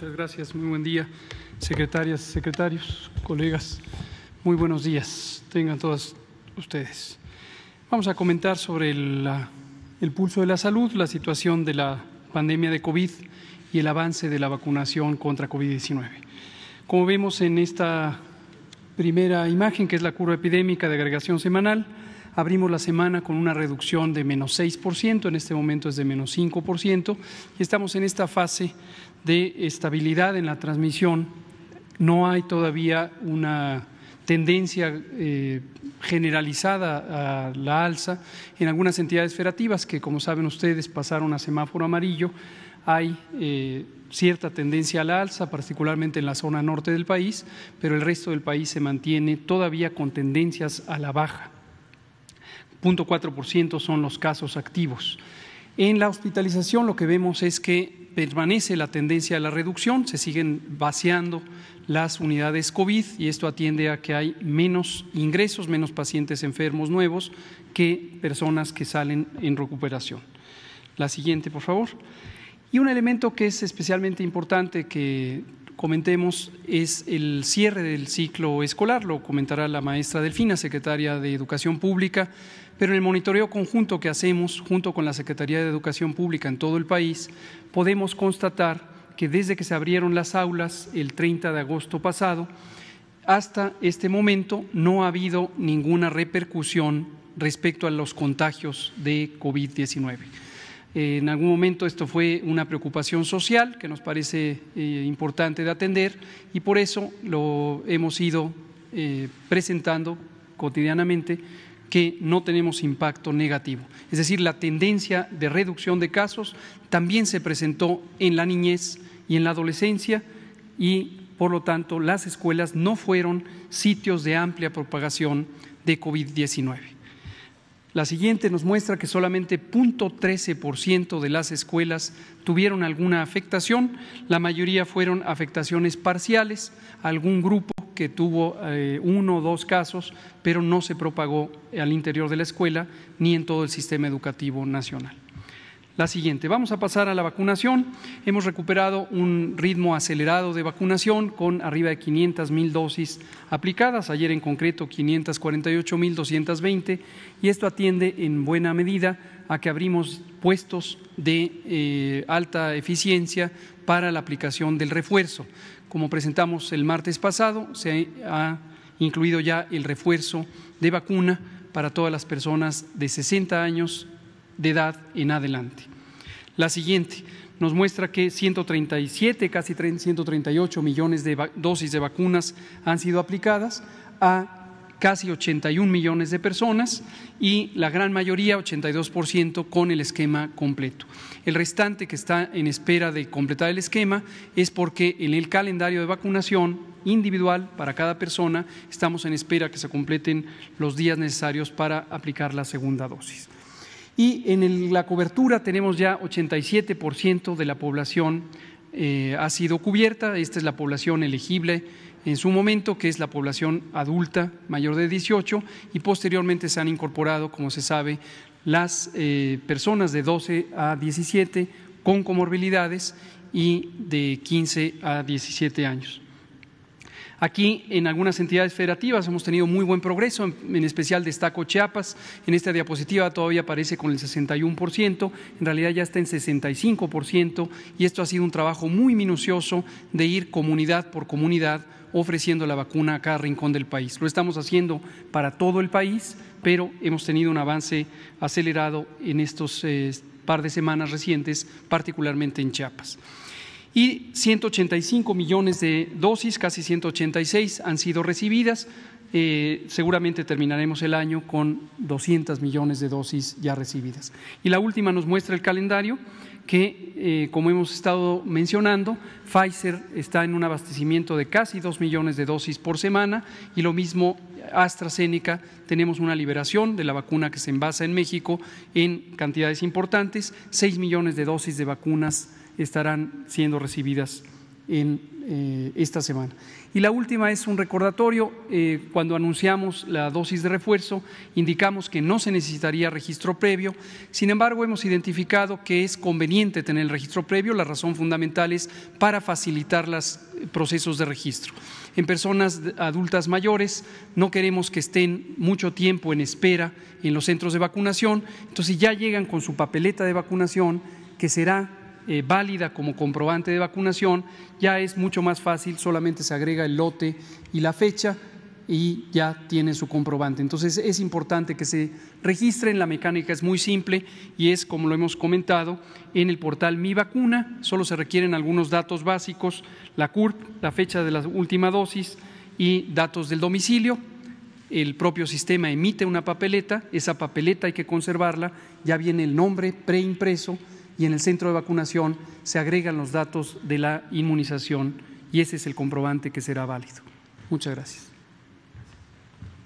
Muchas gracias, muy buen día, secretarias, secretarios, colegas, muy buenos días, tengan todos ustedes. Vamos a comentar sobre el, el pulso de la salud, la situación de la pandemia de COVID y el avance de la vacunación contra COVID-19. Como vemos en esta primera imagen, que es la curva epidémica de agregación semanal, Abrimos la semana con una reducción de menos 6%, en este momento es de menos 5%, y estamos en esta fase de estabilidad en la transmisión. No hay todavía una tendencia eh, generalizada a la alza en algunas entidades federativas que, como saben ustedes, pasaron a semáforo amarillo. Hay eh, cierta tendencia a la alza, particularmente en la zona norte del país, pero el resto del país se mantiene todavía con tendencias a la baja. 0.4% son los casos activos. En la hospitalización lo que vemos es que permanece la tendencia a la reducción, se siguen vaciando las unidades COVID y esto atiende a que hay menos ingresos, menos pacientes enfermos nuevos que personas que salen en recuperación. La siguiente, por favor. Y un elemento que es especialmente importante que comentemos es el cierre del ciclo escolar, lo comentará la maestra Delfina, secretaria de Educación Pública, pero en el monitoreo conjunto que hacemos junto con la Secretaría de Educación Pública en todo el país, podemos constatar que desde que se abrieron las aulas el 30 de agosto pasado, hasta este momento no ha habido ninguna repercusión respecto a los contagios de COVID-19 en algún momento esto fue una preocupación social que nos parece eh, importante de atender y por eso lo hemos ido eh, presentando cotidianamente que no tenemos impacto negativo. Es decir, la tendencia de reducción de casos también se presentó en la niñez y en la adolescencia y, por lo tanto, las escuelas no fueron sitios de amplia propagación de COVID-19. La siguiente nos muestra que solamente 0.13% de las escuelas tuvieron alguna afectación, la mayoría fueron afectaciones parciales, algún grupo que tuvo eh, uno o dos casos, pero no se propagó al interior de la escuela ni en todo el sistema educativo nacional la siguiente. Vamos a pasar a la vacunación. Hemos recuperado un ritmo acelerado de vacunación con arriba de 500 mil dosis aplicadas, ayer en concreto 548 mil 220, y esto atiende en buena medida a que abrimos puestos de eh, alta eficiencia para la aplicación del refuerzo. Como presentamos el martes pasado, se ha incluido ya el refuerzo de vacuna para todas las personas de 60 años de edad en adelante. La siguiente nos muestra que 137, casi 138 millones de dosis de vacunas han sido aplicadas a casi 81 millones de personas y la gran mayoría, 82 con el esquema completo. El restante que está en espera de completar el esquema es porque en el calendario de vacunación individual para cada persona estamos en espera que se completen los días necesarios para aplicar la segunda dosis y en la cobertura tenemos ya 87% de la población eh, ha sido cubierta, esta es la población elegible en su momento, que es la población adulta mayor de 18, y posteriormente se han incorporado, como se sabe, las eh, personas de 12 a 17 con comorbilidades y de 15 a 17 años. Aquí en algunas entidades federativas hemos tenido muy buen progreso, en especial destaco Chiapas, en esta diapositiva todavía aparece con el 61%, en realidad ya está en 65% y esto ha sido un trabajo muy minucioso de ir comunidad por comunidad ofreciendo la vacuna a cada rincón del país. Lo estamos haciendo para todo el país, pero hemos tenido un avance acelerado en estos eh, par de semanas recientes, particularmente en Chiapas y 185 millones de dosis, casi 186 han sido recibidas. Eh, seguramente terminaremos el año con 200 millones de dosis ya recibidas. Y la última nos muestra el calendario que, eh, como hemos estado mencionando, Pfizer está en un abastecimiento de casi 2 millones de dosis por semana y lo mismo AstraZeneca, tenemos una liberación de la vacuna que se envasa en México en cantidades importantes, 6 millones de dosis de vacunas estarán siendo recibidas en eh, esta semana. Y la última es un recordatorio. Eh, cuando anunciamos la dosis de refuerzo, indicamos que no se necesitaría registro previo. Sin embargo, hemos identificado que es conveniente tener el registro previo. La razón fundamental es para facilitar los eh, procesos de registro. En personas adultas mayores no queremos que estén mucho tiempo en espera en los centros de vacunación. Entonces, ya llegan con su papeleta de vacunación, que será eh, válida como comprobante de vacunación, ya es mucho más fácil, solamente se agrega el lote y la fecha y ya tiene su comprobante. Entonces es importante que se registren, la mecánica es muy simple y es, como lo hemos comentado, en el portal Mi Vacuna, solo se requieren algunos datos básicos, la CURP, la fecha de la última dosis y datos del domicilio. El propio sistema emite una papeleta, esa papeleta hay que conservarla, ya viene el nombre preimpreso y en el centro de vacunación se agregan los datos de la inmunización y ese es el comprobante que será válido. Muchas gracias.